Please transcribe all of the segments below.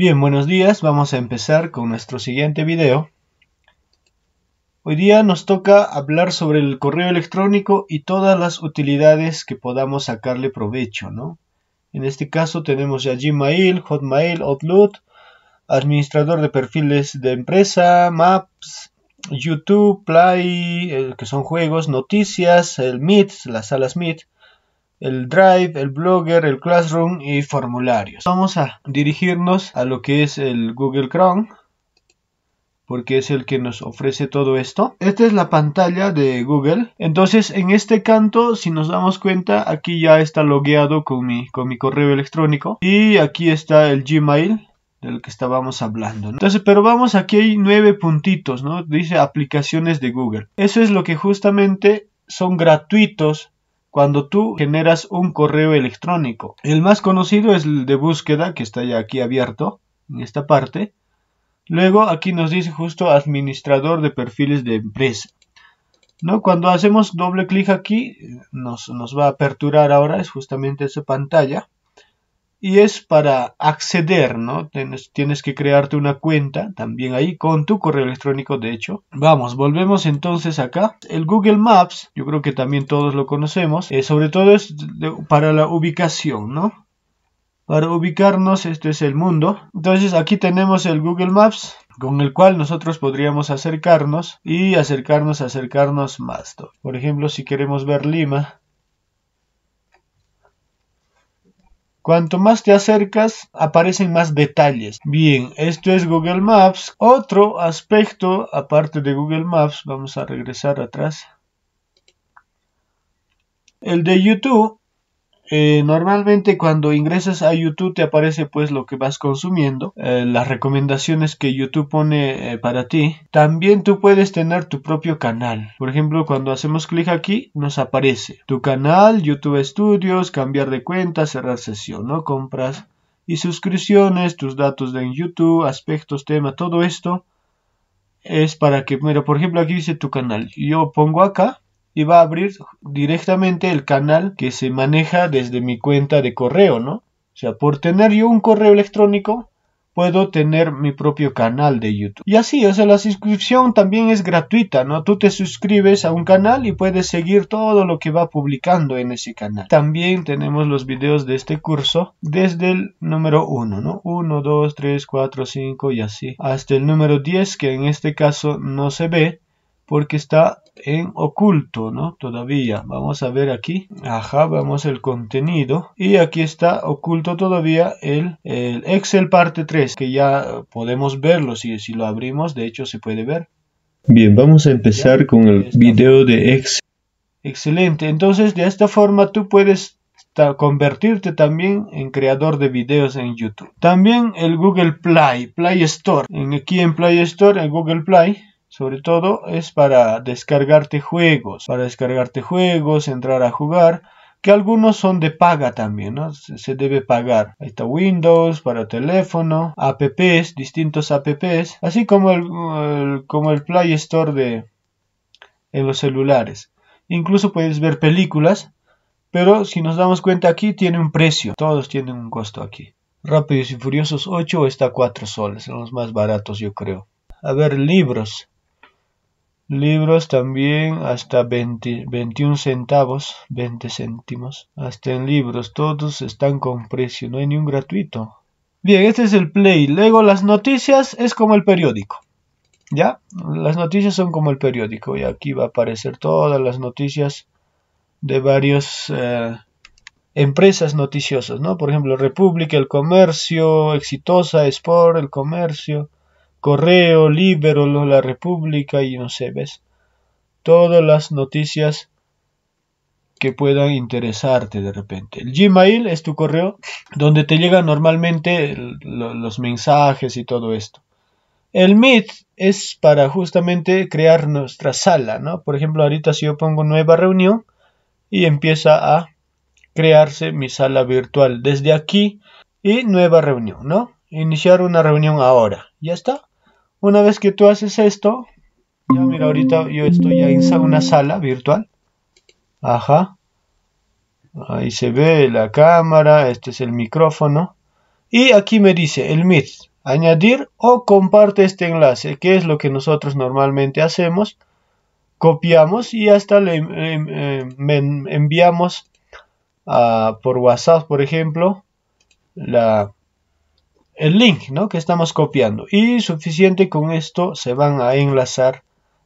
Bien, buenos días. Vamos a empezar con nuestro siguiente video. Hoy día nos toca hablar sobre el correo electrónico y todas las utilidades que podamos sacarle provecho, En este caso tenemos ya Gmail, Hotmail, Outlook, administrador de perfiles de empresa, Maps, YouTube, Play, eh, que son juegos, noticias, el Meet, las salas Meet, el Drive, el Blogger, el Classroom y formularios. Vamos a dirigirnos a lo que es el Google Chrome porque es el que nos ofrece todo esto. Esta es la pantalla de Google. Entonces, en este canto, si nos damos cuenta, aquí ya está logueado con mi, con mi correo electrónico. Y aquí está el Gmail, del que estábamos hablando. Entonces, pero vamos, aquí hay nueve puntitos, ¿no? Dice aplicaciones de Google. Eso es lo que justamente son gratuitos cuando tú generas un correo electrónico. El más conocido es el de búsqueda, que está ya aquí abierto, en esta parte. Luego aquí nos dice justo administrador de perfiles de empresa. ¿No? Cuando hacemos doble clic aquí, nos, nos va a aperturar ahora, es justamente esa pantalla y es para acceder, ¿no? Tienes, que crearte una cuenta también ahí con tu correo electrónico, de hecho. Vamos, volvemos entonces acá. El Google Maps, yo creo que también todos lo conocemos, eh, sobre todo es para la ubicación, ¿no? Para ubicarnos, este es el mundo. Entonces aquí tenemos el Google Maps con el cual nosotros podríamos acercarnos y acercarnos, acercarnos más. Por ejemplo, si queremos ver Lima, Cuanto más te acercas, aparecen más detalles. Bien, esto es Google Maps. Otro aspecto, aparte de Google Maps, vamos a regresar atrás. El de YouTube eh, normalmente cuando ingresas a YouTube te aparece pues lo que vas consumiendo, eh, las recomendaciones que YouTube pone eh, para ti. También tú puedes tener tu propio canal. Por ejemplo, cuando hacemos clic aquí nos aparece tu canal, YouTube Studios, cambiar de cuenta, cerrar sesión, ¿no? Compras y suscripciones, tus datos en YouTube, aspectos, tema, todo esto es para que, mira, por ejemplo aquí dice tu canal. Yo pongo acá y va a abrir directamente el canal que se maneja desde mi cuenta de correo, ¿no? O sea, por tener yo un correo electrónico, puedo tener mi propio canal de YouTube. Y así, o sea, la suscripción también es gratuita, ¿no? Tú te suscribes a un canal y puedes seguir todo lo que va publicando en ese canal. También tenemos los videos de este curso desde el número 1, ¿no? 1, 2, 3, 4, 5 y así. Hasta el número 10, que en este caso no se ve, porque está en oculto, ¿no? Todavía. Vamos a ver aquí. Ajá, vamos el contenido. Y aquí está oculto todavía el, el Excel parte 3, que ya podemos verlo si, si lo abrimos. De hecho, se puede ver. Bien, vamos a empezar con el video de Excel. Excelente. Entonces, de esta forma tú puedes convertirte también en creador de videos en YouTube. También el Google Play, Play Store. aquí en Play Store, en Google Play, sobre todo es para descargarte juegos, para descargarte juegos, entrar a jugar, que algunos son de paga también, ¿no? Se debe pagar. Ahí está Windows para teléfono, apps, distintos apps, así como el, como el Play Store de en los celulares. Incluso puedes ver películas, pero si nos damos cuenta aquí tiene un precio, todos tienen un costo aquí. Rápidos y Furiosos 8 está 4 soles, son los más baratos yo creo. A ver, libros. Libros también hasta 21 centavos, 20 céntimos. Hasta en libros, todos están con precio, no hay ni un gratuito. Bien, este es el play. Luego las noticias es como el periódico. ¿Ya? Las noticias son como el periódico. Y aquí va a aparecer todas las noticias de varios... Eh, empresas noticiosas, ¿no? Por ejemplo, República, El Comercio, Exitosa, Sport, El Comercio, Correo, Libero, La República y no sé, ¿ves? Todas las noticias que puedan interesarte de repente. El Gmail es tu correo donde te llegan normalmente los mensajes y todo esto. El Meet es para justamente crear nuestra sala, ¿no? Por ejemplo, ahorita si yo pongo nueva reunión y empieza a crearse mi sala virtual desde aquí y nueva reunión, ¿no? Iniciar una reunión ahora. Ya está. Una vez que tú haces esto, ya mira, ahorita yo estoy en una sala virtual. Ajá. Ahí se ve la cámara, este es el micrófono. Y aquí me dice el MIT, añadir o comparte este enlace, que es lo que nosotros normalmente hacemos. Copiamos y hasta le, em, enviamos por WhatsApp, por ejemplo, la, el link ¿no? que estamos copiando y suficiente con esto se van a enlazar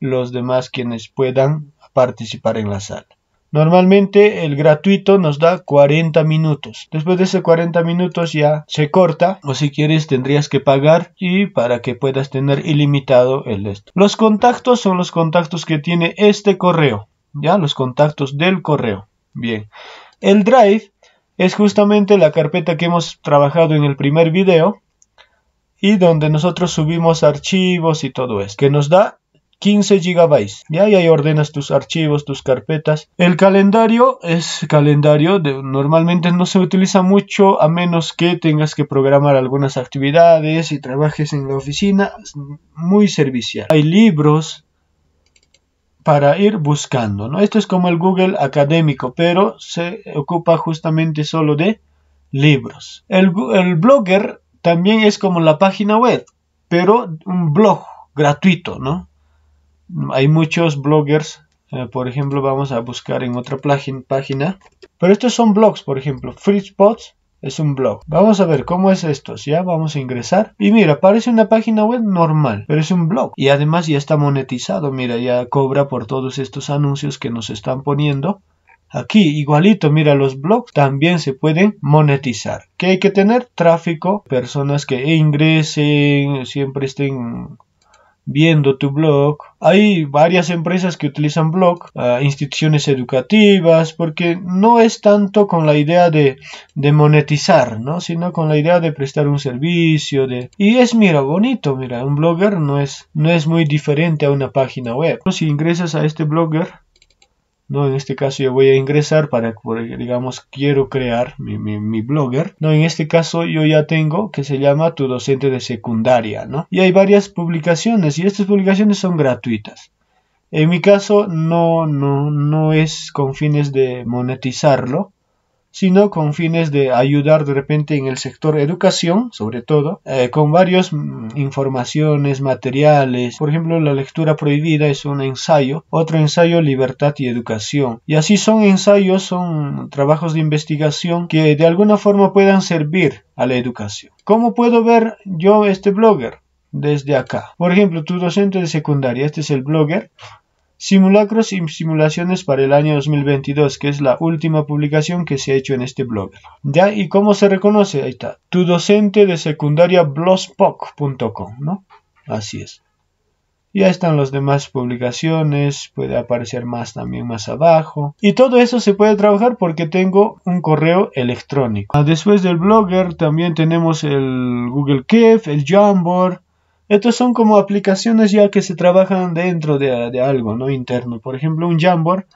los demás quienes puedan participar en la sala. Normalmente el gratuito nos da 40 minutos. Después de ese 40 minutos ya se corta o si quieres tendrías que pagar y para que puedas tener ilimitado el esto. Los contactos son los contactos que tiene este correo, ya los contactos del correo. Bien. El Drive es justamente la carpeta que hemos trabajado en el primer video y donde nosotros subimos archivos y todo eso, que nos da 15 GB. Y ahí, ordenas tus archivos, tus carpetas. El calendario es calendario, normalmente no se utiliza mucho a menos que tengas que programar algunas actividades y trabajes en la oficina, muy servicial. Hay libros, para ir buscando. ¿no? Esto es como el Google académico, pero se ocupa justamente solo de libros. El, blogger también es como la página web, pero un blog gratuito, ¿no? Hay muchos bloggers, eh, por ejemplo, vamos a buscar en otra página, pero estos son blogs, por ejemplo, FreeSpots, es un blog. Vamos a ver cómo es esto, ¿ya? Vamos a ingresar. Y mira, parece una página web normal, pero es un blog. Y además ya está monetizado, mira, ya cobra por todos estos anuncios que nos están poniendo. Aquí, igualito, mira, los blogs también se pueden monetizar. ¿Qué hay que tener? Tráfico, personas que ingresen, siempre estén viendo tu blog. Hay varias empresas que utilizan blog, ah, instituciones educativas, porque no es tanto con la idea de, monetizar, ¿no? sino con la idea de prestar un servicio. De... Y es, mira, bonito, mira, un blogger no es, no es muy diferente a una página web. Si ingresas a este blogger, ¿no? En este caso yo voy a ingresar para, digamos, quiero crear mi, blogger, ¿no? En este caso yo ya tengo que se llama tu docente de secundaria, ¿no? Y hay varias publicaciones y estas publicaciones son gratuitas. En mi caso no, no, no es con fines de monetizarlo, sino con fines de ayudar de repente en el sector educación, sobre todo, eh, con varias mm, informaciones, materiales. Por ejemplo, la lectura prohibida es un ensayo, otro ensayo, libertad y educación. Y así son ensayos, son trabajos de investigación que de alguna forma puedan servir a la educación. ¿Cómo puedo ver yo este blogger? Desde acá. Por ejemplo, tu docente de secundaria, este es el blogger, Simulacros y simulaciones para el año 2022, que es la última publicación que se ha hecho en este blog. ¿Ya? ¿Y cómo se reconoce? Ahí está. Tu docente de secundaria blogspot.com, ¿no? Así es. Ya están las demás publicaciones, puede aparecer más también más abajo. Y todo eso se puede trabajar porque tengo un correo electrónico. Ah, después del blogger también tenemos el Google Keep, el Jamboard, estos son como aplicaciones ya que se trabajan dentro de, algo, ¿no? Interno. Por ejemplo, un Jamboard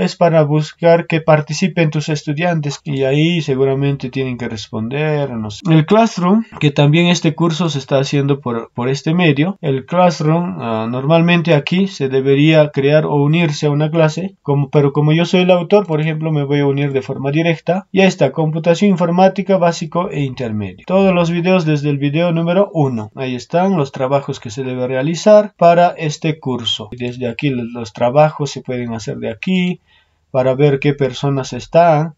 es para buscar que participen tus estudiantes y ahí seguramente tienen que responder. El Classroom, que también este curso se está haciendo por, por este medio, el Classroom ah, normalmente aquí se debería crear o unirse a una clase, como, pero como yo soy el autor, por ejemplo, me voy a unir de forma directa y ahí está, computación informática básico e intermedio. Todos los videos desde el video número 1. Ahí están los trabajos que se debe realizar para este curso. Desde aquí los trabajos se pueden hacer de aquí, para ver qué personas están,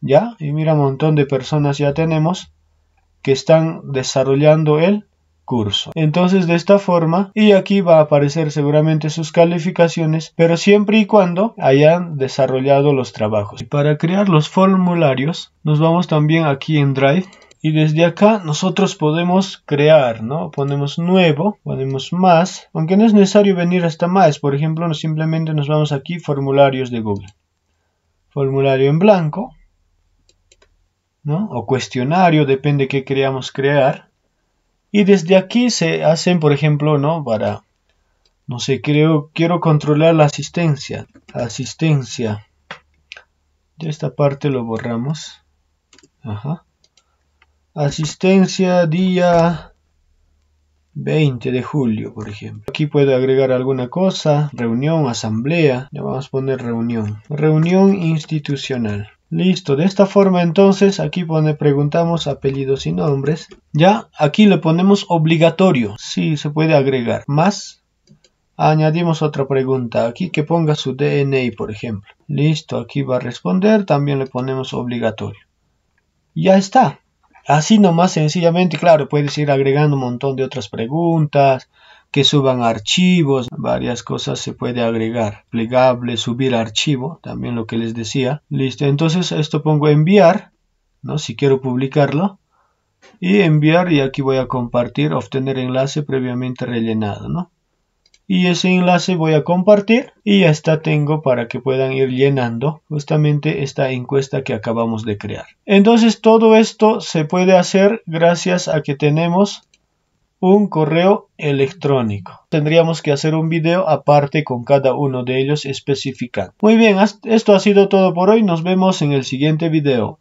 ¿ya? Y mira, un montón de personas ya tenemos que están desarrollando el curso. Entonces de esta forma y aquí va a aparecer seguramente sus calificaciones pero siempre y cuando hayan desarrollado los trabajos. Y para crear los formularios nos vamos también aquí en Drive y desde acá nosotros podemos crear, ¿no? Ponemos nuevo, ponemos más, aunque no es necesario venir hasta más, por ejemplo, simplemente nos vamos aquí formularios de Google formulario en blanco, ¿no? o cuestionario, depende qué queríamos crear. Y desde aquí se hacen, por ejemplo, ¿no? Para, no sé, creo, quiero controlar la asistencia. Asistencia. De esta parte lo borramos. Ajá. Asistencia, día, 20 de julio, por ejemplo. Aquí puedo agregar alguna cosa, reunión, asamblea, le vamos a poner reunión. Reunión institucional. Listo, de esta forma entonces aquí pone preguntamos apellidos y nombres. Ya aquí le ponemos obligatorio, sí se puede agregar, más Añadimos otra pregunta aquí que ponga su DNI, por ejemplo. Listo, aquí va a responder. También le ponemos obligatorio. Ya está. Así nomás sencillamente, claro, puedes ir agregando un montón de otras preguntas, que suban archivos, varias cosas se puede agregar, plegable, subir archivo, también lo que les decía. Listo, entonces esto pongo enviar, ¿no? Si quiero publicarlo. Y enviar y aquí voy a compartir, obtener enlace previamente rellenado, ¿no? y ese enlace voy a compartir y ya está tengo para que puedan ir llenando justamente esta encuesta que acabamos de crear entonces todo esto se puede hacer gracias a que tenemos un correo electrónico. Tendríamos que hacer un video aparte con cada uno de ellos especificando. Muy bien, esto ha sido todo por hoy. Nos vemos en el siguiente video.